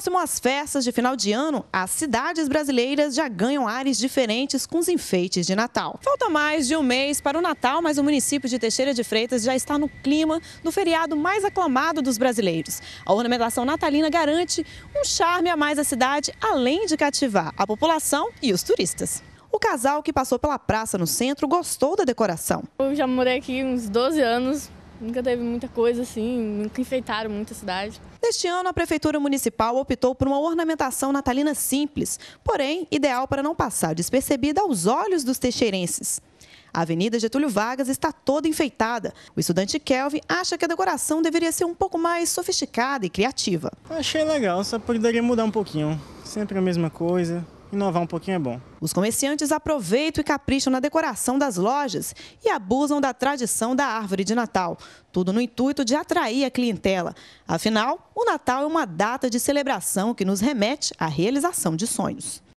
Próximo às festas de final de ano, as cidades brasileiras já ganham ares diferentes com os enfeites de Natal. Falta mais de um mês para o Natal, mas o município de Teixeira de Freitas já está no clima do feriado mais aclamado dos brasileiros. A ornamentação natalina garante um charme a mais à cidade, além de cativar a população e os turistas. O casal que passou pela praça no centro gostou da decoração. Eu já morei aqui uns 12 anos, Nunca teve muita coisa assim, nunca enfeitaram muito a cidade. Neste ano, a Prefeitura Municipal optou por uma ornamentação natalina simples, porém ideal para não passar despercebida aos olhos dos teixeirenses. A Avenida Getúlio Vargas está toda enfeitada. O estudante Kelvin acha que a decoração deveria ser um pouco mais sofisticada e criativa. Achei legal, só poderia mudar um pouquinho. Sempre a mesma coisa, inovar um pouquinho é bom. Os comerciantes aproveitam e capricham na decoração das lojas e abusam da tradição da árvore de Natal. Tudo no intuito de atrair a clientela. Afinal, o Natal é uma data de celebração que nos remete à realização de sonhos.